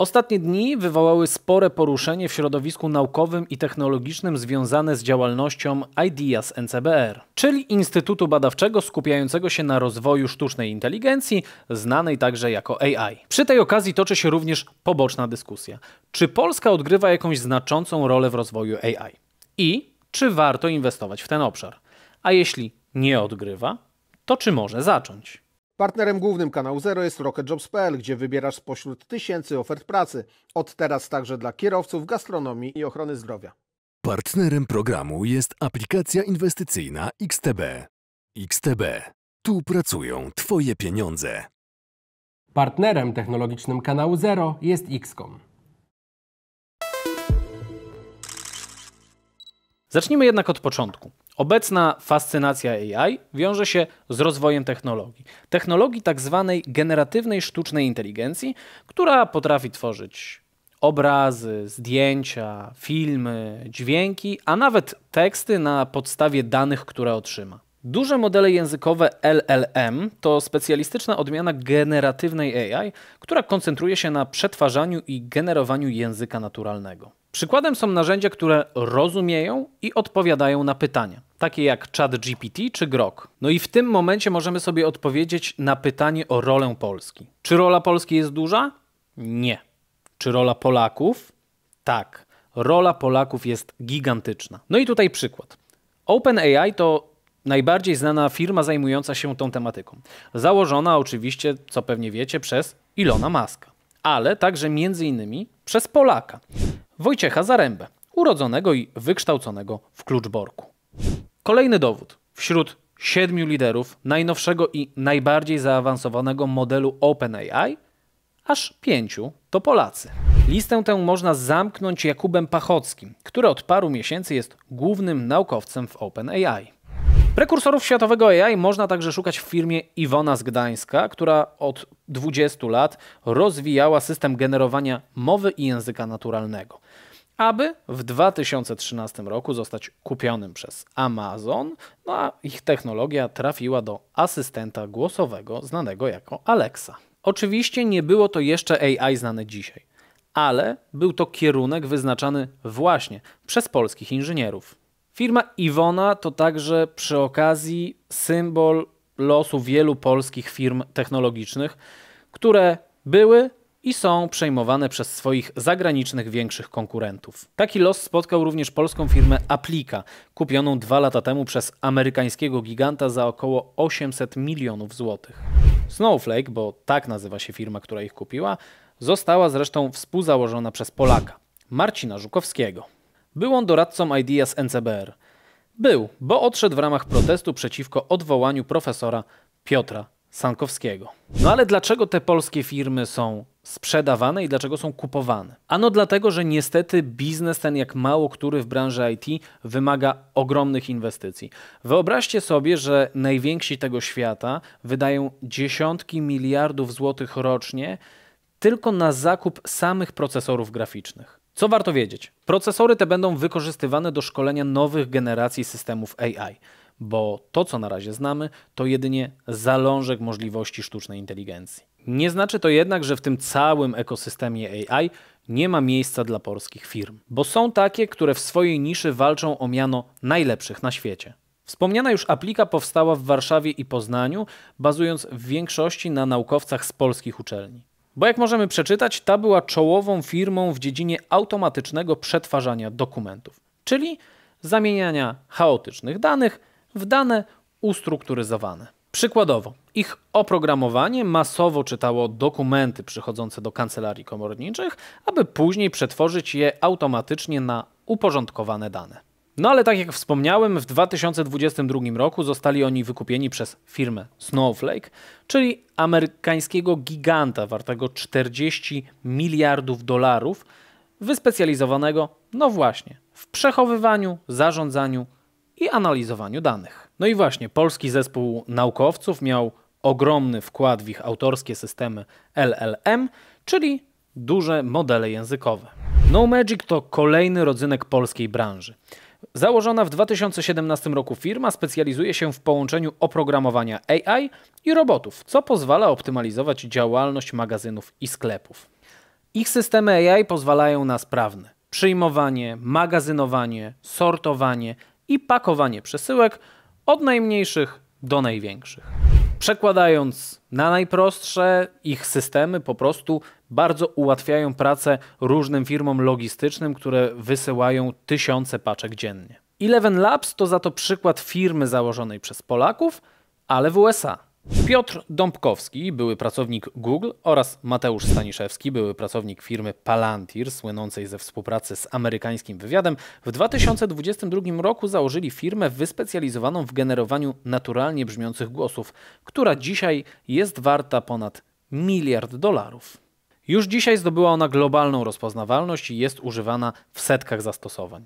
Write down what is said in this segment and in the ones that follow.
Ostatnie dni wywołały spore poruszenie w środowisku naukowym i technologicznym związane z działalnością Ideas NCBR, czyli Instytutu Badawczego skupiającego się na rozwoju sztucznej inteligencji, znanej także jako AI. Przy tej okazji toczy się również poboczna dyskusja. Czy Polska odgrywa jakąś znaczącą rolę w rozwoju AI? I czy warto inwestować w ten obszar? A jeśli nie odgrywa, to czy może zacząć? Partnerem głównym kanału Zero jest RocketJobs.pl, gdzie wybierasz spośród tysięcy ofert pracy. Od teraz także dla kierowców, gastronomii i ochrony zdrowia. Partnerem programu jest aplikacja inwestycyjna XTB. XTB. Tu pracują Twoje pieniądze. Partnerem technologicznym kanału Zero jest XCOM. Zacznijmy jednak od początku. Obecna fascynacja AI wiąże się z rozwojem technologii. Technologii tak zwanej generatywnej sztucznej inteligencji, która potrafi tworzyć obrazy, zdjęcia, filmy, dźwięki, a nawet teksty na podstawie danych, które otrzyma. Duże modele językowe LLM to specjalistyczna odmiana generatywnej AI, która koncentruje się na przetwarzaniu i generowaniu języka naturalnego. Przykładem są narzędzia, które rozumieją i odpowiadają na pytania, takie jak ChatGPT czy Grok. No i w tym momencie możemy sobie odpowiedzieć na pytanie o rolę Polski. Czy rola Polski jest duża? Nie. Czy rola Polaków? Tak. Rola Polaków jest gigantyczna. No i tutaj przykład. OpenAI to najbardziej znana firma zajmująca się tą tematyką. Założona oczywiście, co pewnie wiecie, przez Ilona Maska, ale także między innymi przez Polaka. Wojciecha Zarębę, urodzonego i wykształconego w Kluczborku. Kolejny dowód. Wśród siedmiu liderów najnowszego i najbardziej zaawansowanego modelu OpenAI, aż pięciu to Polacy. Listę tę można zamknąć Jakubem Pachockim, który od paru miesięcy jest głównym naukowcem w OpenAI. Prekursorów światowego AI można także szukać w firmie Iwona z Gdańska, która od 20 lat rozwijała system generowania mowy i języka naturalnego. Aby w 2013 roku zostać kupionym przez Amazon, no a ich technologia trafiła do asystenta głosowego znanego jako Alexa. Oczywiście nie było to jeszcze AI znane dzisiaj, ale był to kierunek wyznaczany właśnie przez polskich inżynierów. Firma Iwona to także przy okazji symbol losu wielu polskich firm technologicznych, które były i są przejmowane przez swoich zagranicznych większych konkurentów. Taki los spotkał również polską firmę Aplika, kupioną dwa lata temu przez amerykańskiego giganta za około 800 milionów złotych. Snowflake, bo tak nazywa się firma, która ich kupiła, została zresztą współzałożona przez Polaka, Marcina Żukowskiego. Był on doradcą Ideas NCBR. Był, bo odszedł w ramach protestu przeciwko odwołaniu profesora Piotra Sankowskiego. No ale dlaczego te polskie firmy są sprzedawane i dlaczego są kupowane? Ano dlatego, że niestety biznes ten, jak mało który w branży IT, wymaga ogromnych inwestycji. Wyobraźcie sobie, że najwięksi tego świata wydają dziesiątki miliardów złotych rocznie tylko na zakup samych procesorów graficznych. Co warto wiedzieć? Procesory te będą wykorzystywane do szkolenia nowych generacji systemów AI, bo to, co na razie znamy, to jedynie zalążek możliwości sztucznej inteligencji. Nie znaczy to jednak, że w tym całym ekosystemie AI nie ma miejsca dla polskich firm, bo są takie, które w swojej niszy walczą o miano najlepszych na świecie. Wspomniana już aplika powstała w Warszawie i Poznaniu, bazując w większości na naukowcach z polskich uczelni. Bo jak możemy przeczytać, ta była czołową firmą w dziedzinie automatycznego przetwarzania dokumentów, czyli zamieniania chaotycznych danych w dane ustrukturyzowane. Przykładowo, ich oprogramowanie masowo czytało dokumenty przychodzące do kancelarii komorniczych, aby później przetworzyć je automatycznie na uporządkowane dane. No ale tak jak wspomniałem, w 2022 roku zostali oni wykupieni przez firmę Snowflake, czyli amerykańskiego giganta wartego 40 miliardów dolarów, wyspecjalizowanego, no właśnie, w przechowywaniu, zarządzaniu i analizowaniu danych. No i właśnie, polski zespół naukowców miał ogromny wkład w ich autorskie systemy LLM, czyli duże modele językowe. No Magic to kolejny rodzynek polskiej branży. Założona w 2017 roku firma specjalizuje się w połączeniu oprogramowania AI i robotów, co pozwala optymalizować działalność magazynów i sklepów. Ich systemy AI pozwalają na sprawne przyjmowanie, magazynowanie, sortowanie i pakowanie przesyłek od najmniejszych do największych. Przekładając na najprostsze, ich systemy po prostu bardzo ułatwiają pracę różnym firmom logistycznym, które wysyłają tysiące paczek dziennie. Eleven Labs to za to przykład firmy założonej przez Polaków, ale w USA. Piotr Dąbkowski, były pracownik Google oraz Mateusz Staniszewski, były pracownik firmy Palantir, słynącej ze współpracy z amerykańskim wywiadem, w 2022 roku założyli firmę wyspecjalizowaną w generowaniu naturalnie brzmiących głosów, która dzisiaj jest warta ponad miliard dolarów. Już dzisiaj zdobyła ona globalną rozpoznawalność i jest używana w setkach zastosowań.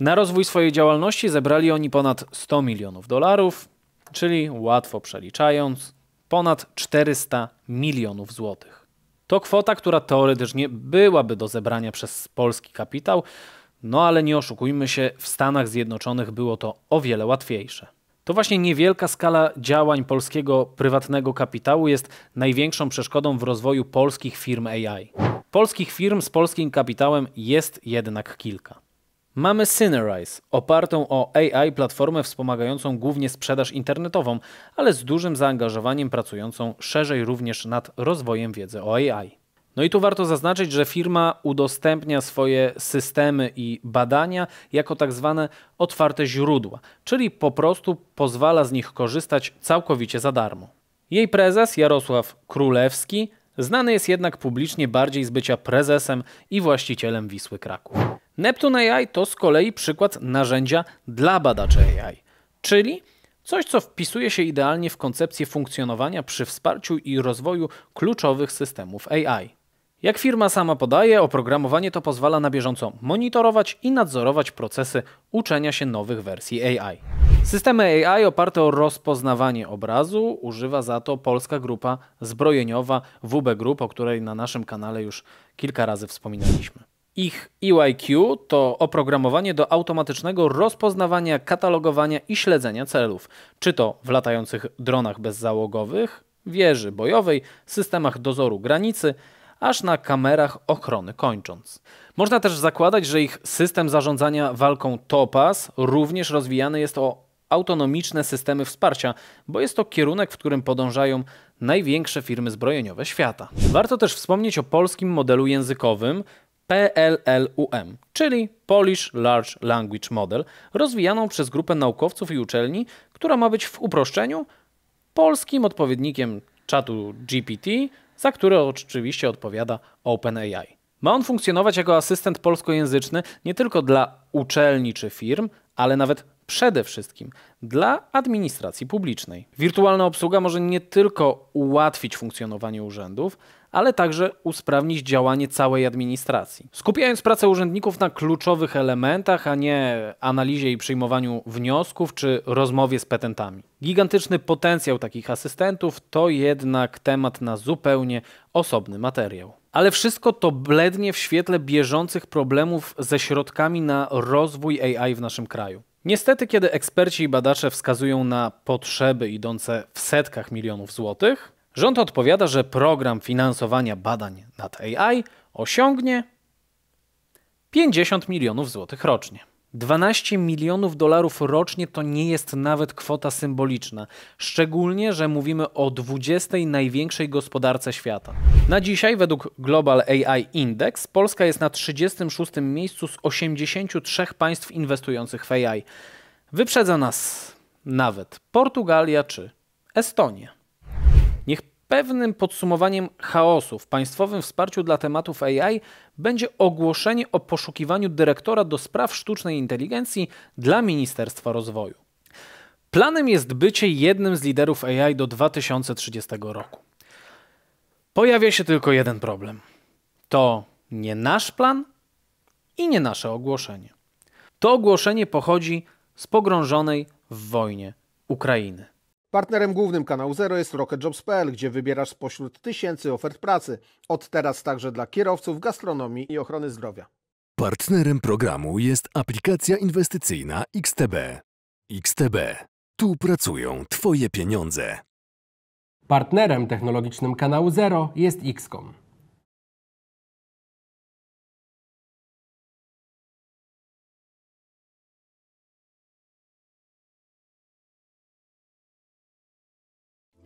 Na rozwój swojej działalności zebrali oni ponad 100 milionów dolarów czyli łatwo przeliczając, ponad 400 milionów złotych. To kwota, która teoretycznie byłaby do zebrania przez polski kapitał, no ale nie oszukujmy się, w Stanach Zjednoczonych było to o wiele łatwiejsze. To właśnie niewielka skala działań polskiego prywatnego kapitału jest największą przeszkodą w rozwoju polskich firm AI. Polskich firm z polskim kapitałem jest jednak kilka. Mamy Synerize, opartą o AI platformę wspomagającą głównie sprzedaż internetową, ale z dużym zaangażowaniem pracującą szerzej również nad rozwojem wiedzy o AI. No i tu warto zaznaczyć, że firma udostępnia swoje systemy i badania jako tak zwane otwarte źródła, czyli po prostu pozwala z nich korzystać całkowicie za darmo. Jej prezes Jarosław Królewski znany jest jednak publicznie bardziej z bycia prezesem i właścicielem Wisły Kraków. Neptune AI to z kolei przykład narzędzia dla badaczy AI, czyli coś, co wpisuje się idealnie w koncepcję funkcjonowania przy wsparciu i rozwoju kluczowych systemów AI. Jak firma sama podaje, oprogramowanie to pozwala na bieżąco monitorować i nadzorować procesy uczenia się nowych wersji AI. Systemy AI oparte o rozpoznawanie obrazu używa za to polska grupa zbrojeniowa WB Group, o której na naszym kanale już kilka razy wspominaliśmy. Ich EYQ to oprogramowanie do automatycznego rozpoznawania, katalogowania i śledzenia celów, czy to w latających dronach bezzałogowych, wieży bojowej, systemach dozoru granicy, aż na kamerach ochrony kończąc. Można też zakładać, że ich system zarządzania walką TOPAS również rozwijany jest o autonomiczne systemy wsparcia, bo jest to kierunek, w którym podążają największe firmy zbrojeniowe świata. Warto też wspomnieć o polskim modelu językowym, PLLUM, czyli Polish Large Language Model, rozwijaną przez grupę naukowców i uczelni, która ma być w uproszczeniu polskim odpowiednikiem czatu GPT, za które oczywiście odpowiada OpenAI. Ma on funkcjonować jako asystent polskojęzyczny nie tylko dla uczelni czy firm, ale nawet przede wszystkim dla administracji publicznej. Wirtualna obsługa może nie tylko ułatwić funkcjonowanie urzędów, ale także usprawnić działanie całej administracji. Skupiając pracę urzędników na kluczowych elementach, a nie analizie i przyjmowaniu wniosków czy rozmowie z petentami. Gigantyczny potencjał takich asystentów to jednak temat na zupełnie osobny materiał. Ale wszystko to blednie w świetle bieżących problemów ze środkami na rozwój AI w naszym kraju. Niestety, kiedy eksperci i badacze wskazują na potrzeby idące w setkach milionów złotych, Rząd odpowiada, że program finansowania badań nad AI osiągnie 50 milionów złotych rocznie. 12 milionów dolarów rocznie to nie jest nawet kwota symboliczna, szczególnie, że mówimy o 20 największej gospodarce świata. Na dzisiaj, według Global AI Index, Polska jest na 36 miejscu z 83 państw inwestujących w AI. Wyprzedza nas nawet Portugalia czy Estonia pewnym podsumowaniem chaosu w państwowym wsparciu dla tematów AI będzie ogłoszenie o poszukiwaniu dyrektora do spraw sztucznej inteligencji dla Ministerstwa Rozwoju. Planem jest bycie jednym z liderów AI do 2030 roku. Pojawia się tylko jeden problem. To nie nasz plan i nie nasze ogłoszenie. To ogłoszenie pochodzi z pogrążonej w wojnie Ukrainy. Partnerem głównym kanału Zero jest RocketJobs.pl, gdzie wybierasz spośród tysięcy ofert pracy. Od teraz także dla kierowców, gastronomii i ochrony zdrowia. Partnerem programu jest aplikacja inwestycyjna XTB. XTB. Tu pracują Twoje pieniądze. Partnerem technologicznym kanału Zero jest XCOM.